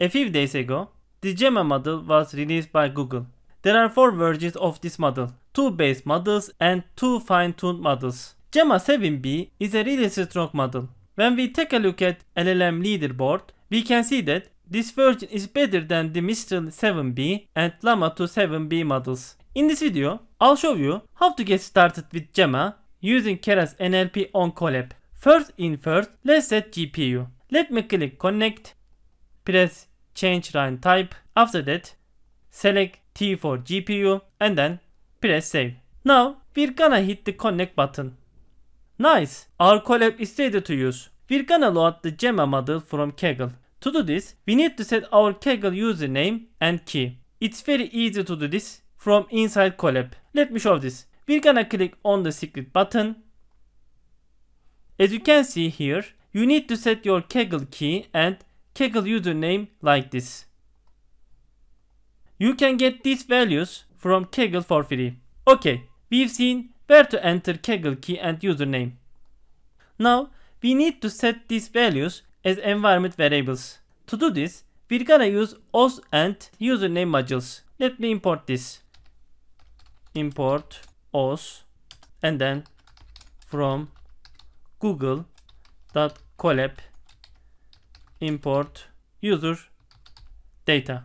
A few days ago, the Gemma model was released by Google. There are four versions of this model, two base models and two fine-tuned models. Gemma 7B is a really strong model. When we take a look at LLM leaderboard, we can see that this version is better than the Mistral 7B and Llama 2 7B models. In this video, I'll show you how to get started with Gemma using Keras NLP on Colab. First in first, let's set GPU. Let me click connect, press change line type. After that, select T for GPU and then press save. Now we're gonna hit the connect button. Nice! Our collab is ready to use. We're gonna load the Gemma model from Kaggle. To do this, we need to set our Kaggle username and key. It's very easy to do this from inside Colab. Let me show this. We're gonna click on the secret button. As you can see here, you need to set your Kaggle key and Kaggle username like this. You can get these values from Kaggle for free. Okay, we've seen where to enter Kaggle key and username. Now, we need to set these values as environment variables. To do this, we're gonna use auth and username modules. Let me import this. Import auth and then from google.colab import user data.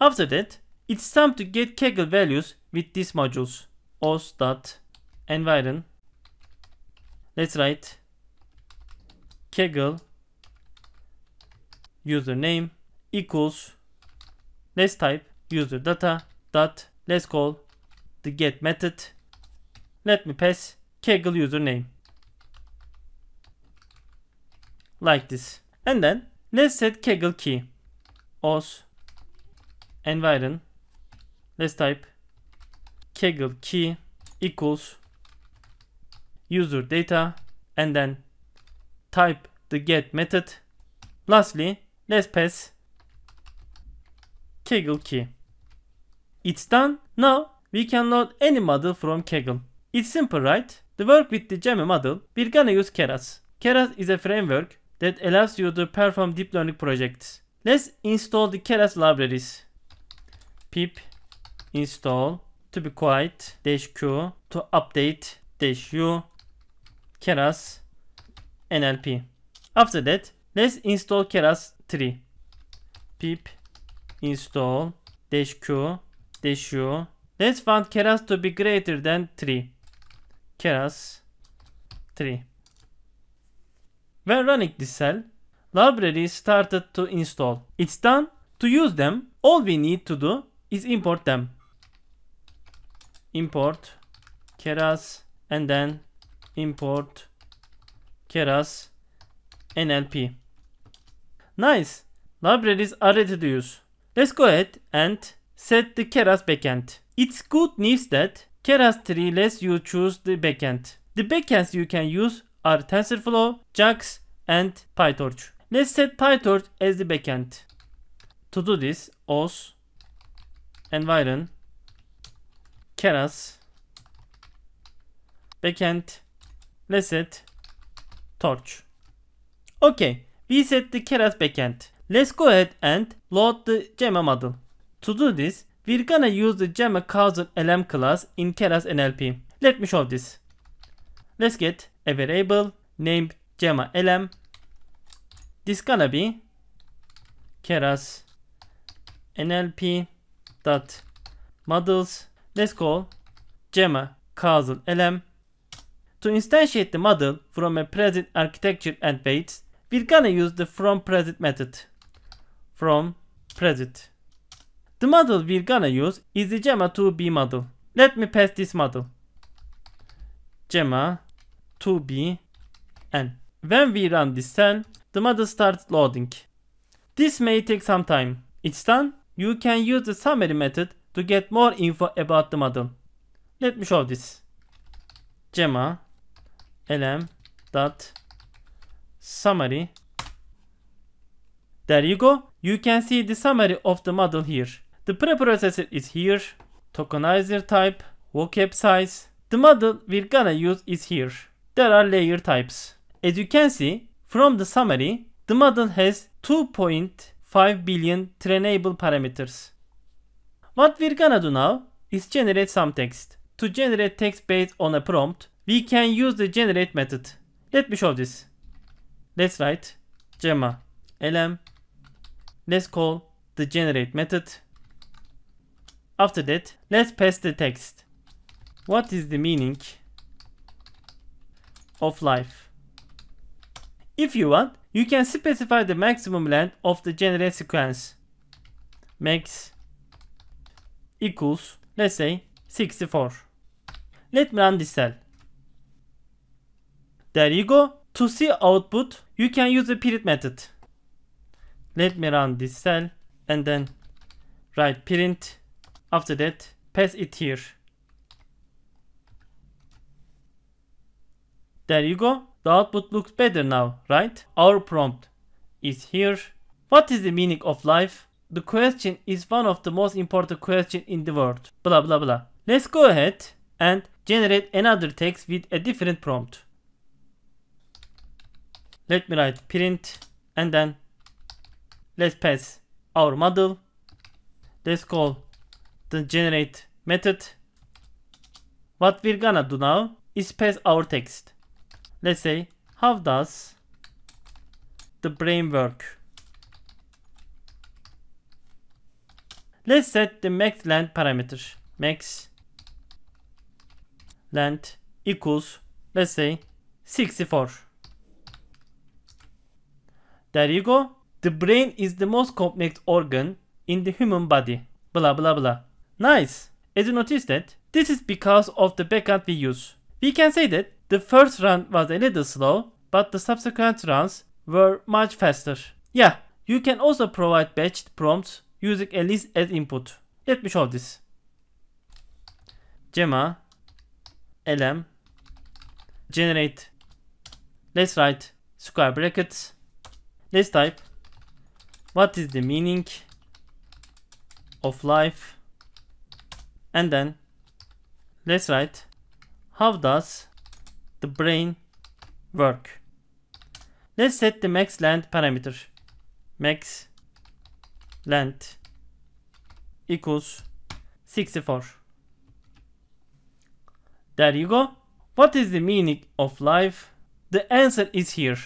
After that, it's time to get Kaggle values with these modules. os.environ. Let's write Kaggle username equals let's type user data dot let's call the get method let me pass kaggle username like this And then let's set Kaggle key. Os environ. Let's type Kaggle key equals user data and then type the get method. Lastly, let's pass Kaggle key. It's done. Now we can load any model from Kaggle. It's simple, right? The work with the Gemma model, we're gonna use Keras. Keras is a framework that allows you to perform deep learning projects. Let's install the Keras libraries. pip install to be quiet dash q to update dash u Keras NLP. After that, let's install Keras 3. pip install dash q dash u. Let's find Keras to be greater than 3. Keras 3. When running this cell, library started to install. It's done. To use them, all we need to do is import them. Import keras and then import keras nlp. Nice. Libraries are ready to use. Let's go ahead and set the keras backend. It's good news that keras 3 lets you choose the backend. The backends you can use are TensorFlow, JAX, and PyTorch. Let's set PyTorch as the backend. To do this, os environ keras backend let's set torch. Okay, we set the keras backend. Let's go ahead and load the Gemma model. To do this, we're gonna use the Gemma causal LM class in Keras NLP. Let me show this. Let's get a variable named gamma lm. This gonna be keras nlp dot models. Let's call Gemma causal lm. To instantiate the model from a present architecture and weights, we're gonna use the from present method. From present. The model we're gonna use is the Gemma 2B model. Let me pass this model. Gemma to be n. When we run this cell, the model starts loading. This may take some time. It's done. You can use the summary method to get more info about the model. Let me show this. Gemma lm dot summary. There you go. You can see the summary of the model here. The preprocessor is here. Tokenizer type, vocab size. The model we're gonna use is here. There are layer types. As you can see from the summary, the model has 2.5 billion trainable parameters. What we're gonna do now is generate some text. To generate text based on a prompt, we can use the generate method. Let me show this. Let's write Gemma lm. Let's call the generate method. After that, let's pass the text. What is the meaning of life. If you want, you can specify the maximum length of the generate sequence. Max equals, let's say, 64. Let me run this cell. There you go. To see output, you can use the print method. Let me run this cell and then write print. After that, pass it here. There you go. The output looks better now, right? Our prompt is here. What is the meaning of life? The question is one of the most important questions in the world. Blah blah blah. Let's go ahead and generate another text with a different prompt. Let me write print and then let's pass our model. Let's call the generate method. What we're gonna do now is pass our text. Let's say, how does the brain work? Let's set the max length parameter. Max length equals, let's say, 64. There you go. The brain is the most complex organ in the human body. Blah blah blah. Nice. As you noticed that, this is because of the backend we use. We can say that the first run was a little slow, but the subsequent runs were much faster. Yeah, you can also provide batched prompts using a list as input. Let me show this. Gemma lm generate let's write square brackets let's type what is the meaning of life and then let's write how does the brain work. Let's set the max length parameter. Max length equals 64. There you go. What is the meaning of life? The answer is here.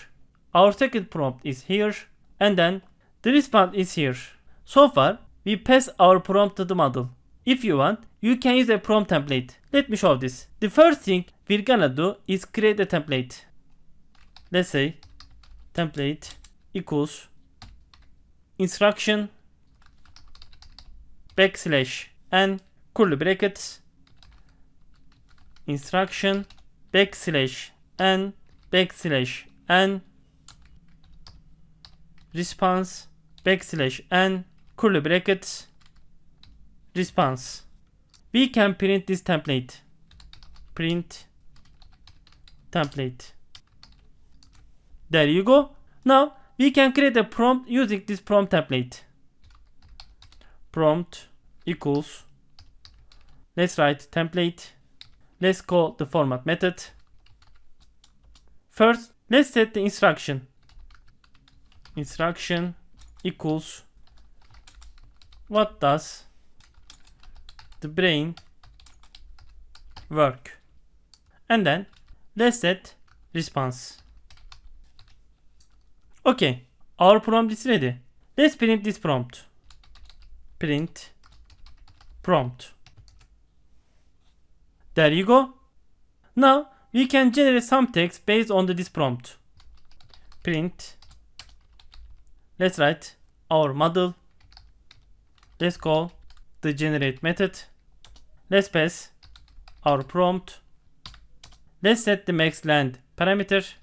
Our second prompt is here and then the response is here. So far, we pass our prompt to the model. If you want, you can use a prompt template. Let me show this. The first thing we're gonna do is create a template. Let's say template equals instruction backslash and curly brackets instruction backslash and backslash and response backslash and curly brackets response we can print this template print template. There you go. Now we can create a prompt using this prompt template. Prompt equals, let's write template. Let's call the format method. First, let's set the instruction. Instruction equals what does the brain work? And then reset response. Okay, our prompt is ready. Let's print this prompt. Print prompt. There you go. Now we can generate some text based on this prompt. Print. Let's write our model. Let's call the generate method. Let's pass our prompt Let's set the max land parameter.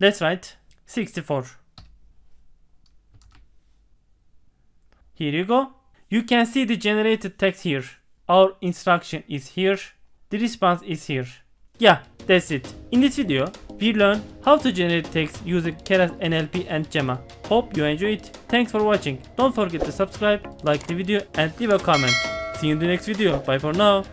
Let's write 64. Here you go. You can see the generated text here. Our instruction is here. The response is here. Yeah, that's it. In this video, we learned how to generate text using Keras NLP and Gemma. Hope you enjoyed it. Thanks for watching. Don't forget to subscribe, like the video and leave a comment. See you in the next video. Bye for now.